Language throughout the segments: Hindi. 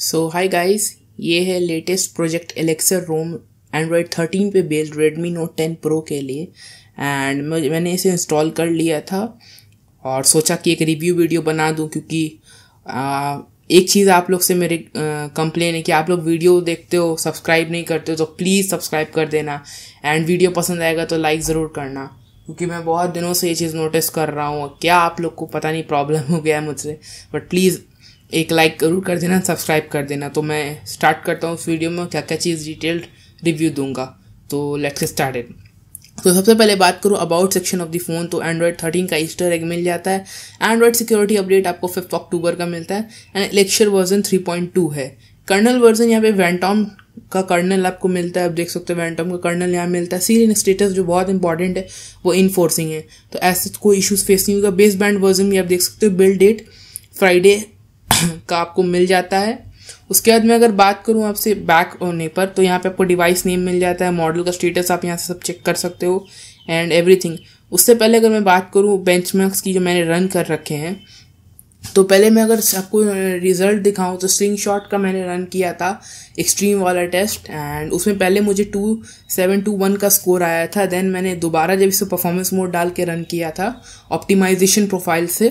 सो हाय गाइस ये है latest project Elixir ROM Android thirteen पे based Redmi Note ten Pro के लिए एंड मैंने इसे इंस्टॉल कर लिया था और सोचा कि एक रिव्यू वीडियो बना दूं क्योंकि एक चीज़ आप लोग से मेरी कंप्लेन है कि आप लोग वीडियो देखते हो सब्सक्राइब नहीं करते हो तो प्लीज़ सब्सक्राइब कर देना एंड वीडियो पसंद आएगा तो लाइक ज़रूर करना क्योंकि मैं बहुत दिनों से ये चीज़ नोटिस कर रहा हूँ क्या आप लोग को पता नहीं प्रॉब्लम हो गया है मुझसे बट प्लीज़ एक लाइक जरूर कर देना सब्सक्राइब कर देना तो मैं स्टार्ट करता हूँ उस वीडियो में क्या क्या चीज़ डिटेल्ड रिव्यू दूंगा तो लेट्स स्टार्ट इट तो सबसे पहले बात करूँ about section of the phone तो एंड्रॉयड थर्टीन का ईस्टर एग मिल जाता है एंड्रॉयड सिक्योरिटी अपडेट आपको फिफ्थ अक्टूबर का मिलता है and lecture version three point two है कर्नल वर्जन यहाँ पे वेंटॉम का कर्नल आपको मिलता है आप देख सकते हो वेंटॉम का कर्नल यहाँ मिलता है सीरियन स्टेटस जो बहुत इंपॉर्टेंट है वो इनफोर्सिंग है तो ऐसे कोई इशूज़ फेस नहीं होगा बेस बैंड वर्जन भी आप देख सकते हो बिल्ड डेट फ्राइडे का आपको मिल जाता है उसके बाद मैं अगर बात करूँ आपसे बैक होने पर तो यहाँ पे आपको डिवाइस नेम मिल जाता है मॉडल का स्टेटस आप यहाँ से सब चेक कर सकते हो एंड एवरीथिंग उससे पहले अगर मैं बात करूँ बेंचमार्क्स की जो मैंने रन कर रखे हैं तो पहले मैं अगर आपको रिज़ल्ट दिखाऊं तो स्ट्रिंग शॉट का मैंने रन किया था एक्सट्रीम वाला टेस्ट एंड उसमें पहले मुझे टू सेवन टू वन का स्कोर आया था देन मैंने दोबारा जब इसे परफॉर्मेंस मोड डाल के रन किया था ऑप्टिमाइजेशन प्रोफाइल से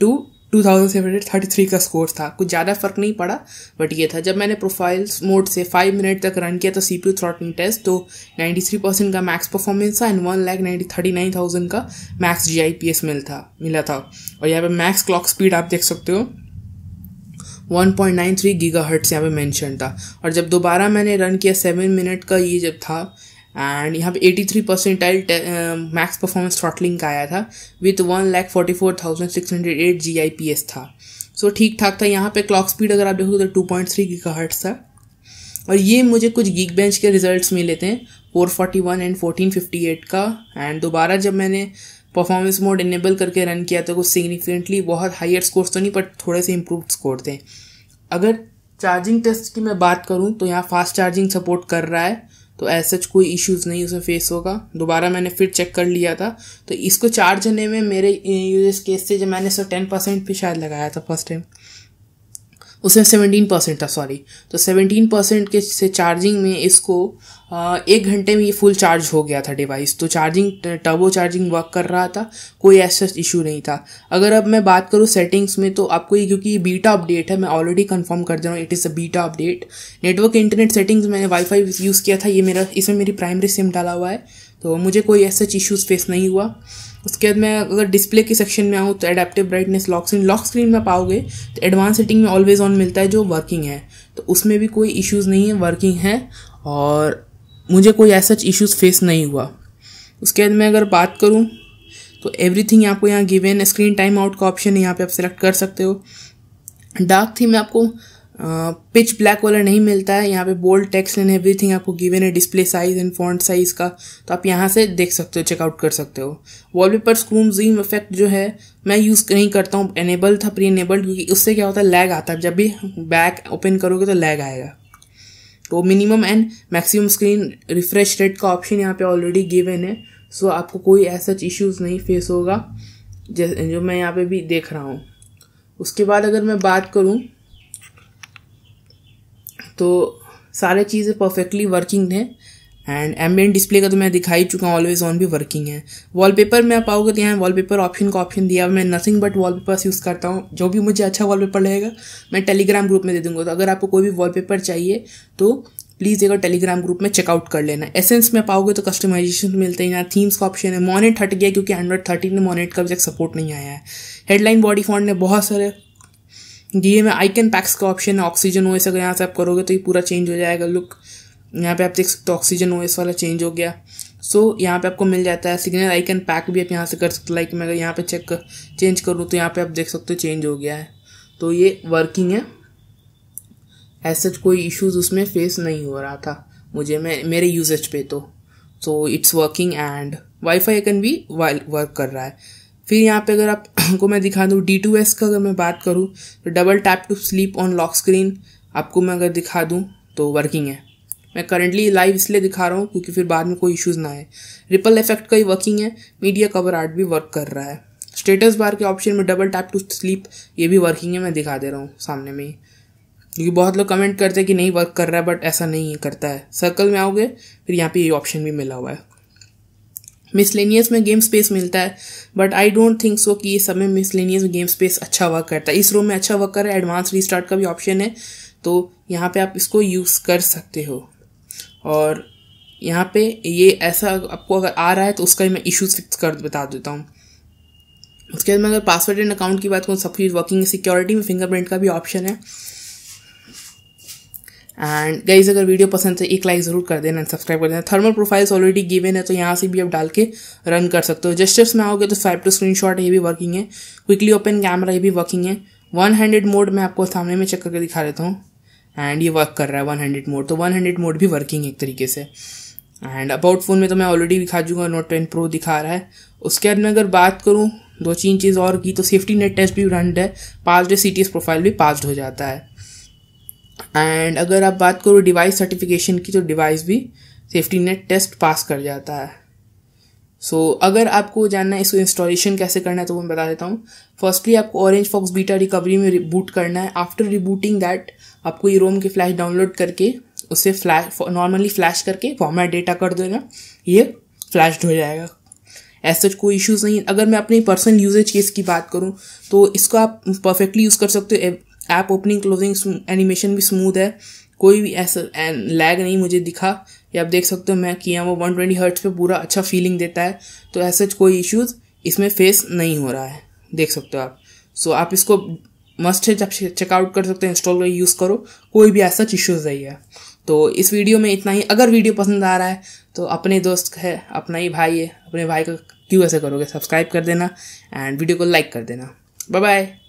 two two thousand seven hundred thirty three का स्कोर था कुछ ज़्यादा फर्क नहीं पड़ा बट ये था जब मैंने प्रोफाइल्स मोड से फाइव मिनट तक रन किया तो सी पी थ्रॉटिंग टेस्ट तो नाइन्टी थ्री परसेंट का मैक्स परफॉर्मेंस था and one lakh ninety thirty nine thousand का max G I P S मिल था मिला था और यहाँ पे मैक्स क्लॉक स्पीड आप देख सकते हो 1.93 गीगा हर्ट्स यहाँ पे मैंशन था और जब दोबारा मैंने रन किया सेवन मिनट का ये जब था एंड यहाँ पे eighty three percentile max performance throttling का आया था with one lakh forty four thousand six hundred eight G I P S था सो so, ठीक ठाक था यहाँ पे क्लॉक स्पीड अगर आप देखोगे तो टू पॉइंट थ्री का हर्ट्स था और ये मुझे कुछ गीक बेंच के रिजल्ट मिले थे four forty one and fourteen fifty eight का एंड दोबारा जब मैंने परफॉर्मेंस मोड इनेबल करके रन किया तो कुछ सिग्निफिकेंटली बहुत हाइयर स्कोर्स तो नहीं बट थोड़े से इम्प्रूव स्कोर थे अगर चार्जिंग टेस्ट की मैं बात करूँ तो यहाँ फास्ट चार्जिंग सपोर्ट कर रहा है तो एज सच कोई इश्यूज़ नहीं उसमें फेस होगा दोबारा मैंने फिर चेक कर लिया था तो इसको चार्ज होने में मेरे यूज केस से जब मैंने सो टेन परसेंट भी शायद लगाया था फर्स्ट टाइम उसमें सेवनटीन परसेंट था सॉरी तो सेवनटीन परसेंट के से चार्जिंग में इसको एक घंटे में ये फुल चार्ज हो गया था डिवाइस तो चार्जिंग टर्बो चार्जिंग वर्क कर रहा था कोई ऐसा इशू नहीं था अगर अब मैं बात करूँ सेटिंग्स में तो आपको ये क्योंकि ये बीटा अपडेट है मैं ऑलरेडी कंफर्म कर दे रहा हूँ it is a beta update network internet settings मैंने वाईफाई यूज़ किया था ये मेरा इसमें मेरी प्राइमरी सिम डाला हुआ है तो मुझे कोई ऐसा इशूज़ फेस नहीं हुआ उसके बाद मैं अगर डिस्प्ले के सेक्शन में आऊँ तो adaptive brightness lock screen lock screen में पाओगे तो एडवांस सेटिंग में ऑलवेज ऑन मिलता है जो वर्किंग है तो उसमें भी कोई इश्यूज़ नहीं है वर्किंग है और मुझे कोई ऐसा इश्यूज़ फेस नहीं हुआ उसके बाद मैं अगर बात करूँ तो थिंग आपको यहाँ गिवेन स्क्रीन टाइम आउट का ऑप्शन यहाँ पर आप सेलेक्ट कर सकते हो डार्क थीम में आपको पिच ब्लैक वाला नहीं मिलता है यहाँ पे बोल्ड टेक्स्ट एंड एवरीथिंग आपको गिवन है display size and font size का तो आप यहाँ से देख सकते हो चेकआउट कर सकते हो वॉलपेपर स्क्रूम जूम इफेक्ट जो है मैं यूज़ नहीं करता हूँ एनेबल था प्री एनेबल्ड क्योंकि उससे क्या होता है लैग आता है जब भी बैक ओपन करोगे तो लैग आएगा तो minimum and maximum screen refresh rate का ऑप्शन यहाँ पे ऑलरेडी गिवन है सो आपको कोई ऐसा इश्यूज़ नहीं फेस होगा जो मैं यहाँ पे भी देख रहा हूँ उसके बाद अगर मैं बात करूँ तो सारे चीज़ें परफेक्टली वर्किंग हैं एंड एम्बियन डिस्प्ले का तो मैं दिखा ही चुका हूँ ऑलवेज ऑन भी वर्किंग है वॉलपेपर में आप पाओगे तो यहाँ वॉलपेपर ऑप्शन का ऑप्शन दिया मैं नथिंग बट वॉलपेपर्स यूज़ करता हूँ जो भी मुझे अच्छा वॉलपेपर लगेगा मैं टेलीग्राम ग्रुप में दे दूँगा तो अगर आपको कोई भी वॉलपेपर चाहिए तो प्लीज़ एक टेलीग्राम ग्रुप में चेकआउट कर लेना एसेंस में पाओगे तो कस्टमाइजेशन तो मिलते हैं यहाँ थीम्स का ऑप्शन है मॉनेट हट गया क्योंकि एंड्रॉइड थर्टीन में मॉनेट का अभी तक सपोर्ट नहीं आया है हेडलाइन बॉडी फॉन्ट ने बहुत सारे डी ए में आई कैन पैक्स का ऑप्शन है ऑक्सीजन ओएस अगर यहाँ से आप करोगे तो ये पूरा चेंज हो जाएगा लुक यहाँ पे आप देख सकते हो ऑक्सीजन ओएस वाला चेंज हो गया सो so, यहाँ पे आपको मिल जाता है सिग्नल आई कैन पैक भी आप यहाँ से कर सकते हो लाइक मैं अगर यहाँ पे चेक चेंज करूँ तो यहाँ पे आप देख सकते हो चेंज हो गया है तो ये वर्किंग है एज सच कोई इश्यूज उसमें फेस नहीं हो रहा था मुझे मैं मेरे यूजेज पे तो so it's working and wifi icon भी वर्क कर रहा है फिर यहाँ पे अगर आप को मैं दिखा दूँ डी टू एस का अगर मैं बात करूँ तो double tap to sleep on lock screen आपको मैं अगर दिखा दूँ तो वर्किंग है मैं करंटली लाइव इसलिए दिखा रहा हूँ क्योंकि फिर बाद में कोई इश्यूज़ ना आए रिपल इफेक्ट का ही वर्किंग है मीडिया कवर आर्ट भी वर्क कर रहा है स्टेटस बार के ऑप्शन में डबल टैप टू स्लीप ये भी वर्किंग है मैं दिखा दे रहा हूँ सामने में ही क्योंकि बहुत लोग कमेंट करते हैं कि नहीं वर्क कर रहा है बट ऐसा नहीं करता है सर्कल में आओगे फिर यहाँ पे ये ऑप्शन भी मिला हुआ है मिसलेनियस में गेम स्पेस मिलता है but I don't think so कि इस समय मिसलेनियस में गेम स्पेस अच्छा वर्क करता है इस रूम में अच्छा वर्क कर रहा है एडवांस रीस्टार्ट का भी ऑप्शन है तो यहाँ पे आप इसको यूज़ कर सकते हो और यहाँ पे ये ऐसा आपको अगर आ रहा है तो उसका मैं इशूज़ फिक्स कर बता देता हूँ उसके बाद में अगर पासवर्ड एंड अकाउंट की बात करूँ सब चीज़ वर्किंग सिक्योरिटी में फिंगरप्रिंट का भी ऑप्शन है एंड गाइज अगर वीडियो पसंद है एक लाइक ज़रूर कर देना एंड सब्सक्राइब कर देना थर्मल प्रोफाइल्स ऑलरेडी गिवन है तो यहाँ से भी आप डाल के रन कर सकते हो जस्टर्स में आओगे तो स्वाइप टू स्क्रीन शॉट ये भी वर्किंग है क्विकली ओपन कैमरा ये भी वर्किंग है वन हंड्रेड मोड मैं आपको सामने में चेक करके दिखा देता हूँ एंड ये वर्क कर रहा है वन हंड्रेड मोड तो वन हंड्रेड मोड भी वर्किंग है एक तरीके से एंड अबाउट फ़ोन में तो मैं ऑलरेडी दिखा दूंगा नोट टेन प्रो दिखा रहा है उसके बाद में अगर बात करूँ दो तीन चीज़ और की तो सेफ्टी नेट टेस्ट भी रन है passed C T S profile भी पास्ड हो जाता है एंड अगर आप बात करो डिवाइस सर्टिफिकेशन की तो डिवाइस भी सेफ्टी नेट टेस्ट पास कर जाता है सो so, अगर आपको जानना है इसको इंस्टॉलेशन कैसे करना है तो मैं बता देता हूँ फर्स्टली आपको ऑरेंज फॉक्स बीटा रिकवरी में रिबूट करना है आफ्टर रिबूटिंग दैट आपको ये रोम के फ्लैश डाउनलोड करके उसे फ्लैश नॉर्मली फ्लैश करके फॉर्मेट डेटा कर देना ये फ्लैश हो जाएगा ऐसा कोई इश्यूज़ नहीं अगर मैं अपनी पर्सनल यूजेज केस की बात करूँ तो इसको आप परफेक्टली यूज़ कर सकते हो ऐप ओपनिंग क्लोजिंग एनिमेशन भी स्मूथ है कोई भी ऐसा लैग नहीं मुझे दिखा ये आप देख सकते हो मैं किया वो 120 ट्वेंटी हर्ट्स पर पूरा अच्छा फीलिंग देता है तो ऐसा कोई इश्यूज़ इसमें फेस नहीं हो रहा है देख सकते हो आप सो so, आप इसको मस्ट है जब चेकआउट कर सकते हो इंस्टॉल कर यूज़ करो कोई भी ऐसा इश्यूज़ नहीं है तो इस वीडियो में इतना ही अगर वीडियो पसंद आ रहा है तो अपने दोस्त है अपना ही भाई है अपने भाई का क्यों ऐसे करोगे सब्सक्राइब कर देना एंड वीडियो को लाइक कर देना बाय बाय